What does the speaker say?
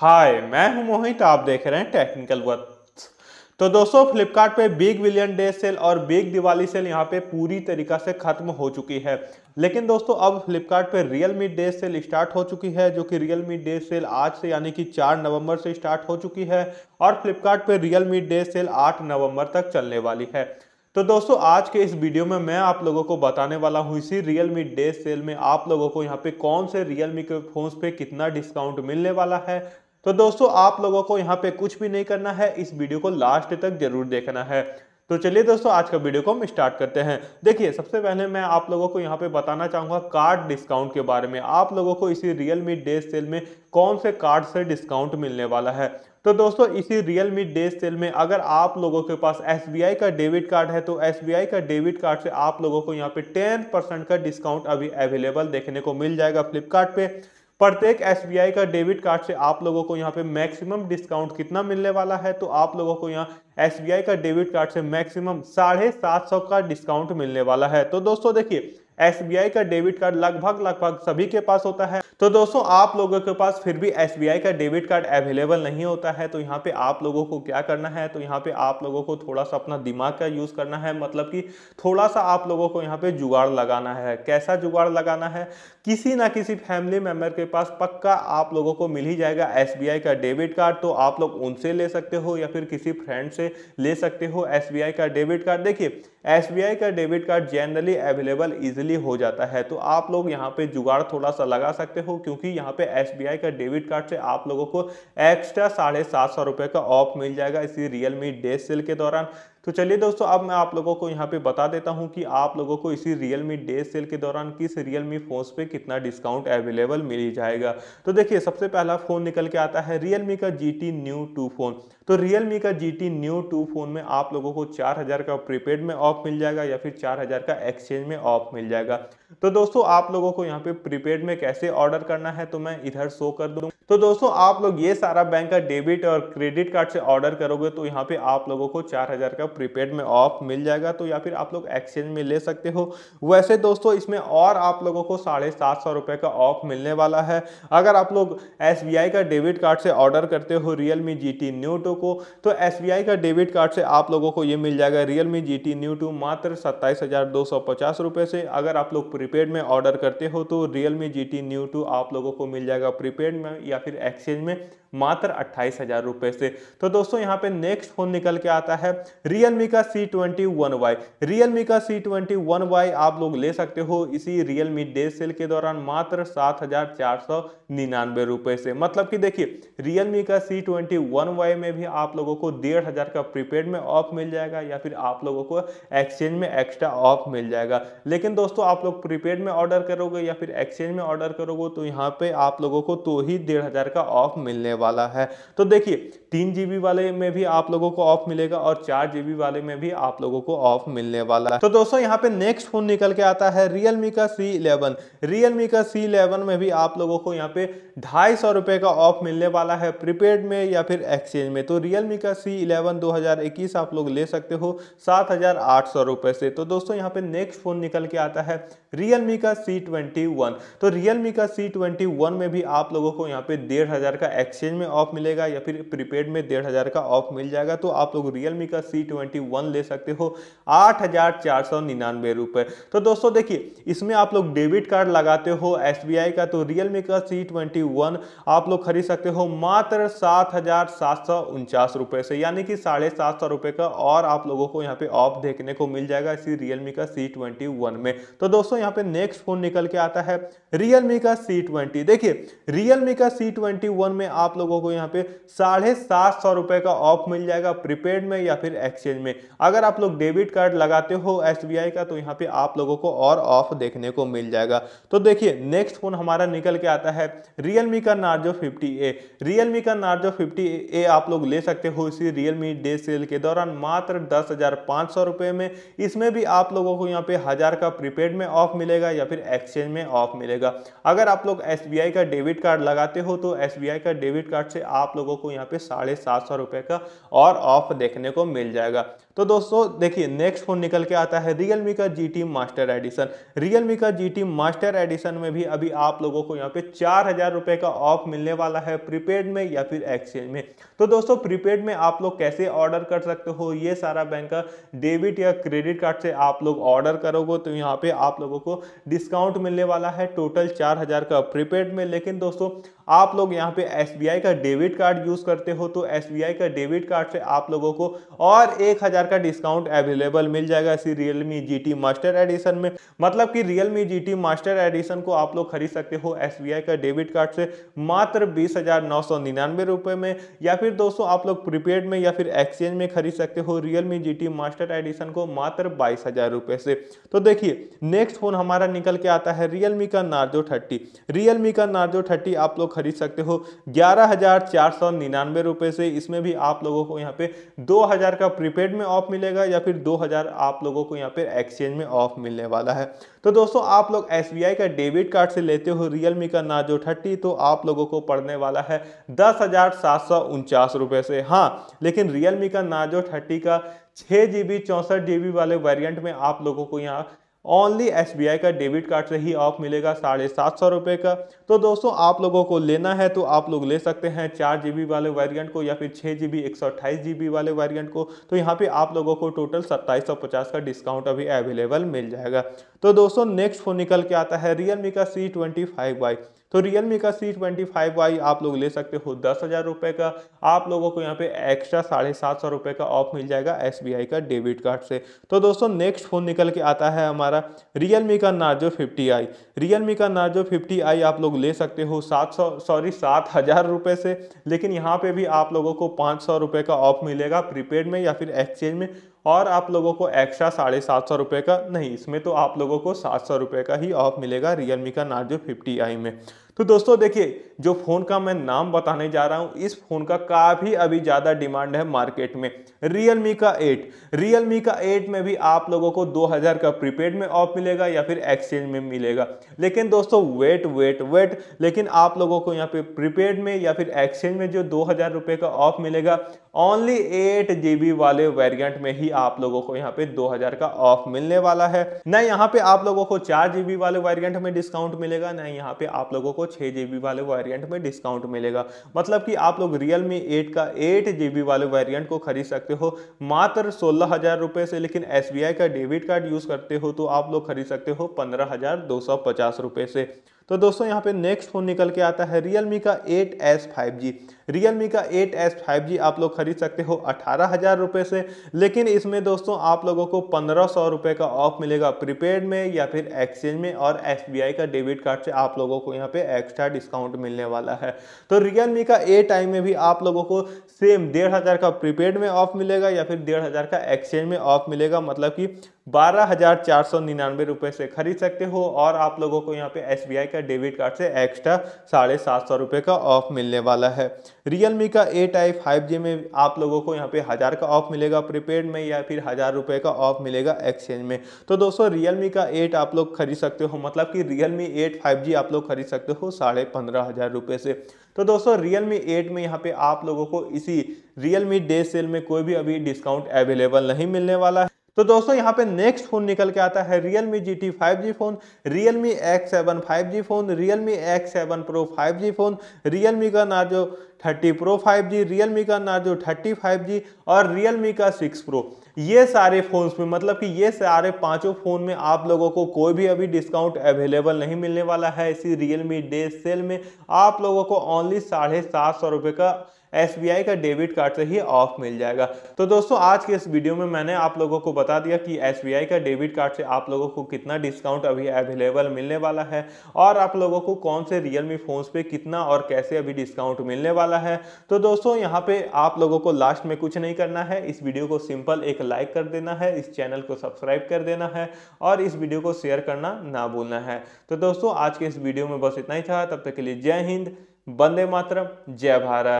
हाय मैं हूं मोहित आप देख रहे हैं टेक्निकल वर्थ तो दोस्तों फ्लिपकार्ट पे बिग विलियन डे सेल और बिग दिवाली सेल यहाँ पे पूरी तरीका से खत्म हो चुकी है लेकिन दोस्तों अब फ्लिपकार्ट पे Realme day sale start हो चुकी है जो कि रियल मी डे सेल आज से यानी कि 4 नवंबर से स्टार्ट हो चुकी है और फ्लिपकार्ट पे रियल मी डे सेल 8 नवंबर तक चलने वाली है तो दोस्तों आज के इस वीडियो में मैं आप लोगों को बताने वाला हूँ इसी रियल मी डे सेल में आप लोगों को यहाँ पे कौन से रियल मी के फोन्स पे कितना डिस्काउंट मिलने वाला है तो दोस्तों आप लोगों को यहाँ पे कुछ भी नहीं करना है इस वीडियो को लास्ट तक जरूर देखना है तो चलिए दोस्तों आज का वीडियो को हम स्टार्ट करते हैं देखिए सबसे पहले मैं आप लोगों को यहाँ पे बताना चाहूंगा कार्ड डिस्काउंट के बारे में आप लोगों को इसी रियल मी डे सेल में कौन से कार्ड से डिस्काउंट मिलने वाला है तो दोस्तों इसी रियल मी डे सेल में अगर आप लोगों के पास एस का डेबिट कार्ड है तो एस का डेबिट कार्ड से आप लोगों को यहाँ पे टेन परसेंट का डिस्काउंट अभी अवेलेबल देखने को मिल जाएगा फ्लिपकार्ट प्रत्येक एस का डेबिट कार्ड से आप लोगों को यहाँ पे मैक्सिमम डिस्काउंट कितना मिलने वाला है तो आप लोगों को यहाँ एस का डेबिट कार्ड से मैक्सिमम साढ़े सात सौ का डिस्काउंट मिलने वाला है तो दोस्तों देखिए एस का डेबिट कार्ड लगभग लगभग सभी के पास होता है तो दोस्तों आप लोगों के पास फिर भी एस का डेबिट कार्ड अवेलेबल नहीं होता है तो यहाँ पे आप लोगों को क्या करना है तो यहाँ पे आप लोगों को थोड़ा सा अपना दिमाग का यूज करना है मतलब कि थोड़ा सा आप लोगों को यहाँ पे जुगाड़ लगाना है कैसा जुगाड़ लगाना है किसी ना किसी फैमिली मेंबर के पास पक्का आप लोगों को मिल ही जाएगा एस का डेबिट कार्ड तो आप लोग उनसे ले सकते हो या फिर किसी फ्रेंड से ले सकते हो एस का डेबिट कार्ड देखिए एस का debit card generally available easily easily हो जाता है तो आप लोग यहाँ पे जुगाड़ थोड़ा सा लगा सकते हो क्योंकि यहाँ पे एस का डेबिट कार्ड से आप लोगों को एक्स्ट्रा साढ़े सात सौ रुपये का ऑफ मिल जाएगा इसी रियलमी डे सेल के दौरान तो चलिए दोस्तों अब मैं आप लोगों को यहाँ पे बता देता हूँ कि आप लोगों को इसी रियल मी डे सेल के दौरान किस रियल मी फोन पे कितना डिस्काउंट अवेलेबल मिल जाएगा तो देखिए सबसे पहला फ़ोन निकल के आता है रियल मी का G T Neo two phone तो रियल मी का G T Neo two phone में आप लोगों को चार हज़ार का प्रीपेड में ऑफ मिल जाएगा या फिर चार हज़ार का एक्सचेंज में ऑफ मिल जाएगा तो दोस्तों आप लोगों को यहाँ पे प्रीपेड में कैसे ऑर्डर करना है तो मैं इधर शो कर दूँ तो दोस्तों आप लोग ये सारा बैंक का डेबिट और क्रेडिट कार्ड से ऑर्डर करोगे तो यहाँ पे आप लोगों को चार हज़ार का प्रीपेड में ऑफ मिल जाएगा तो या फिर आप लोग एक्सचेंज में ले सकते हो वैसे दोस्तों इसमें और आप लोगों को साढ़े सात सौ रुपये का ऑफ मिलने वाला है अगर आप लोग एस का डेबिट कार्ड से ऑर्डर करते हो Realme G T Neo two को तो एस का डेबिट कार्ड से आप लोगों को ये मिल जाएगा Realme G T Neo two मात्र सत्ताईस हज़ार दो सौ पचास रुपये से अगर आप लोग प्रीपेड में ऑर्डर करते हो तो Realme G T Neo two आप लोगों को मिल जाएगा प्रीपेड में या फिर एक्सचेंज में मात्र अट्ठाईस हजार रुपए से तो दोस्तों यहां पे नेक्स्ट फोन निकल के आता है रियलमी का C twenty one Y Realme का सी ट्वेंटी वन वाई आप लोग ले सकते हो इसी रियलमी डे सेल के दौरान मात्र सात हजार चार सौ निन्यानवे रुपए से मतलब कि देखिए रियलमी का सी ट्वेंटी वन वाई में भी आप लोगों को डेढ़ हजार का प्रीपेड में ऑफ मिल जाएगा या फिर आप लोगों को एक्सचेंज में एक्स्ट्रा ऑफ मिल जाएगा लेकिन दोस्तों आप लोग प्रीपेड में ऑर्डर करोगे या फिर एक्सचेंज में ऑर्डर करोगे तो यहाँ पे आप लोगों को तो ही डेढ़ हजार का ऑफ मिलने वाला है तो देखिए तीन जी वाले में भी आप लोगों को ऑफ मिलेगा और चार जी वाले में भी आप लोगों को ऑफ मिलने वाला है तो दोस्तों यहाँ पे नेक्स्ट फोन निकल के आता है रियलमी का सी इलेवन रियलमी का सी इलेवन में भी आप लोगों को यहाँ पे ढाई सौ रुपये का ऑफ मिलने वाला है प्रीपेड में या फिर एक्सचेंज में तो रियलमी का सी इलेवन दो आप लोग ले सकते हो सात रुपए से तो दोस्तों यहाँ पे नेक्स्ट फोन निकल के आता है रियलमी का सी तो रियलमी का सी में भी आप लोगों को यहाँ पे डेढ़ का एक्सचेंज एक्सचेंज में ऑफ मिलेगा या फिर प्रीपेड में डेढ़ हज़ार का ऑफ मिल जाएगा तो आप लोग रियलमी का सी ट्वेंटी वन ले सकते हो आठ हज़ार चार सौ निन्यानवे रुपये तो दोस्तों देखिए इसमें आप लोग डेबिट कार्ड लगाते हो एस बी आई का तो रियलमी का सी ट्वेंटी वन आप लोग खरीद सकते हो मात्र सात हज़ार सात सौ उनचास रुपये से यानी कि साढ़े सात सौ रुपये का और आप लोगों को यहाँ पे ऑफ देखने को मिल जाएगा इसी रियलमी का सी ट्वेंटी वन में तो दोस्तों यहाँ पे नेक्स्ट फोन निकल के आता है रियलमी का सी ट्वेंटी देखिए रियलमी का सी ट्वेंटी वन में आप लोगों को यहाँ पे साढ़े सात सौ रुपए का ऑफ मिल जाएगा प्रीपेड में या फिर एक्सचेंज में अगर आप लोग डेबिट कार्ड लगाते हो एस का तो यहाँ पे आप लोगों को और ऑफ देखने को मिल जाएगा तो देखिए नेक्स्ट फोन हमारा निकल के आता है रियलमी का नार्जो 50A रियलमी का नार्जो 50A आप लोग ले सकते हो इसी रियलमी डे सेल के दौरान मात्र दस हजार पांच सौ रुपए में इसमें भी आप लोगों को यहाँ पे हज़ार का प्रीपेड में ऑफ मिलेगा या फिर एक्सचेंज में ऑफ मिलेगा अगर आप लोग एस का डेबिट कार्ड लगाते हो तो एस का डेबिट डेबिट कार्ड से आप लोगों को यहाँ पे साढ़े सात सौ रुपये का और ऑफ देखने को मिल जाएगा तो दोस्तों देखिए नेक्स्ट फोन निकल के आता है रियलमी का जीटी मास्टर एडिशन रियलमी का जीटी मास्टर एडिशन में भी अभी आप लोगों को यहाँ पे चार हजार रुपये का ऑफ मिलने वाला है प्रीपेड में या फिर एक्सचेंज में तो दोस्तों प्रीपेड में आप लोग कैसे ऑर्डर कर सकते हो ये सारा बैंक का डेबिट या क्रेडिट कार्ड से आप लोग ऑर्डर करोगे तो यहाँ पे आप लोगों को डिस्काउंट मिलने वाला है टोटल चार हजार का प्रीपेड में लेकिन दोस्तों आप लोग यहाँ पे एस का डेबिट कार्ड यूज़ करते हो तो एस का डेबिट कार्ड से आप लोगों को और एक हज़ार का डिस्काउंट अवेलेबल मिल जाएगा इसी Realme G T master edition में मतलब कि Realme G T master edition को आप लोग खरीद सकते हो एस का डेबिट कार्ड से मात्र बीस हजार नौ सौ निन्यानवे रुपए में या फिर दोस्तों आप लोग प्रीपेड में या फिर एक्सचेंज में खरीद सकते हो Realme G T master edition को मात्र बाईस हजार रुपए से तो देखिए नेक्स्ट फोन हमारा निकल के आता है रियलमी का नार्जो थर्टी रियलमी का नार्जो थर्टी आप लोग खरीद सकते हो ग्यारह हज़ार चार सौ निन्यानवे रुपये से इसमें भी आप लोगों को यहाँ पे दो हज़ार का प्रीपेड में ऑफ मिलेगा या फिर दो हज़ार आप लोगों को यहाँ पे एक्सचेंज में ऑफ मिलने वाला है तो दोस्तों आप लोग एस का डेबिट कार्ड से लेते हो रियलमी का नाजो थर्टी तो आप लोगों को पड़ने वाला है दस हज़ार से हाँ लेकिन रियलमी का नाजो थर्टी का छः जी बी चौंसठ जी वाले वेरिएंट में आप लोगों को यहाँ ओनली एस का डेबिट कार्ड से ही ऑफ मिलेगा साढ़े सात सौ रुपये का तो दोस्तों आप लोगों को लेना है तो आप लोग ले सकते हैं चार जी वाले वेरिएंट को या फिर छः जी बी एक सौ अट्ठाईस जी बी वाले वेरिएंट को तो यहाँ पे आप लोगों को टोटल सत्ताईस सौ पचास का डिस्काउंट अभी अवेलेबल मिल जाएगा तो दोस्तों नेक्स्ट फोन निकल के आता है रियल मी का सी ट्वेंटी फाइव बाई तो रियलमी का सी ट्वेंटी फाइव वाई आप लोग ले सकते हो दस हज़ार रुपये का आप लोगों को यहाँ पे एक्स्ट्रा साढ़े सात सौ रुपये का ऑफ मिल जाएगा एस बी आई का डेबिट कार्ड से तो दोस्तों नेक्स्ट फ़ोन निकल के आता है हमारा रियलमी का नार्जो फिफ्टी आई रियलमी का नार्जो फिफ्टी आई आप लोग ले सकते हो सात सौ सॉरी सात हज़ार रुपये से लेकिन यहाँ पे भी आप लोगों को पाँच सौ रुपये का ऑफ मिलेगा प्रीपेड में या फिर एक्सचेंज में और आप लोगों को एक्स्ट्रा साढ़े सात सौ रुपये का नहीं इसमें तो आप लोगों को सात सौ रुपये का ही ऑफ मिलेगा रियल मी का नार्जो फिफ्टी आई में तो दोस्तों देखिए जो फ़ोन का मैं नाम बताने जा रहा हूँ इस फ़ोन का काफ़ी अभी ज़्यादा डिमांड है मार्केट में रियल मी का 8 रियल मी का 8 में भी आप लोगों को 2000 का प्रीपेड में ऑफ मिलेगा या फिर एक्सचेंज में मिलेगा लेकिन दोस्तों वेट वेट वेट लेकिन आप लोगों को यहाँ पे प्रीपेड में या फिर एक्सचेंज में जो दो हज़ार का ऑफ मिलेगा ओनली एट वाले वेरियंट में ही आप लोगों को यहाँ पे दो का ऑफ मिलने वाला है ना यहाँ पे आप लोगों को चार वाले वेरियंट में डिस्काउंट मिलेगा ना यहाँ पे आप लोगों को छः जी वाले वेरिएंट में डिस्काउंट मिलेगा मतलब कि आप लोग रियल मी एट का एट जी वाले वेरिएंट को खरीद सकते हो मात्र सोलह हज़ार रुपये से लेकिन एस का डेबिट कार्ड यूज़ करते हो तो आप लोग खरीद सकते हो पंद्रह हज़ार दो सौ पचास रुपए से तो दोस्तों यहाँ पे नेक्स्ट फोन निकल के आता है रियल का 8s 5G रियल का 8s 5G आप लोग खरीद सकते हो अठारह हज़ार रुपये से लेकिन इसमें दोस्तों आप लोगों को पंद्रह सौ रुपये का ऑफ मिलेगा प्रीपेड में या फिर एक्सचेंज में और एस का डेबिट कार्ड से आप लोगों को यहाँ पे एक्स्ट्रा डिस्काउंट मिलने वाला है तो रियल का ए टाइम में भी आप लोगों को सेम डेढ़ हज़ार का प्रीपेड में ऑफ मिलेगा या फिर डेढ़ हज़ार का एक्सचेंज में ऑफ मिलेगा मतलब कि बारह हजार चार सौ निन्यानवे रुपये से खरीद सकते हो और आप लोगों को यहाँ पे एस का डेबिट कार्ड से एक्स्ट्रा साढ़े सात सौ रुपये का ऑफ मिलने वाला है मी का ए टाइप फाइव जी में आप लोगों को यहाँ पे हज़ार का ऑफ मिलेगा प्रीपेड में या फिर हज़ार रुपये का ऑफ मिलेगा एक्सचेंज में तो दोस्तों मी का एट आप लोग खरीद सकते हो मतलब कि मी एट फाइव जी आप लोग खरीद सकते हो साढ़े पंद्रह हज़ार रुपये से तो दोस्तों रियल मी एट में यहाँ पे आप लोगों को इसी रियल मी डे सेल में कोई भी अभी डिस्काउंट अवेलेबल नहीं मिलने वाला है तो दोस्तों यहाँ पे नेक्स्ट फोन निकल के आता है Realme G T five G phone Realme X seven five G phone Realme X seven pro five G phone Realme का जो thirty pro five G Realme का Narzo thirty five G और real Realme का six pro ये सारे phones में मतलब कि ये सारे पांचों फ़ोन में आप लोगों को कोई भी अभी डिस्काउंट अवेलेबल नहीं मिलने वाला है इसी रियल मी डे सेल में आप लोगों को ओनली साढ़े सात सौ रुपये का एस का डेबिट कार्ड से ही ऑफ मिल जाएगा तो दोस्तों आज के इस वीडियो में मैंने आप लोगों को बता दिया कि एस का डेबिट कार्ड से आप लोगों को कितना डिस्काउंट अभी अवेलेबल मिलने वाला है और आप लोगों को कौन से रियलमी फोन्स पे कितना और कैसे अभी डिस्काउंट मिलने वाला है तो दोस्तों यहाँ पे आप लोगों को लास्ट में कुछ नहीं करना है इस वीडियो को सिंपल एक लाइक कर देना है इस चैनल को सब्सक्राइब कर देना है और इस वीडियो को शेयर करना ना भूलना है तो दोस्तों आज के इस वीडियो में बस इतना ही था तब तक के लिए जय हिंद बंदे मातरम जय भारत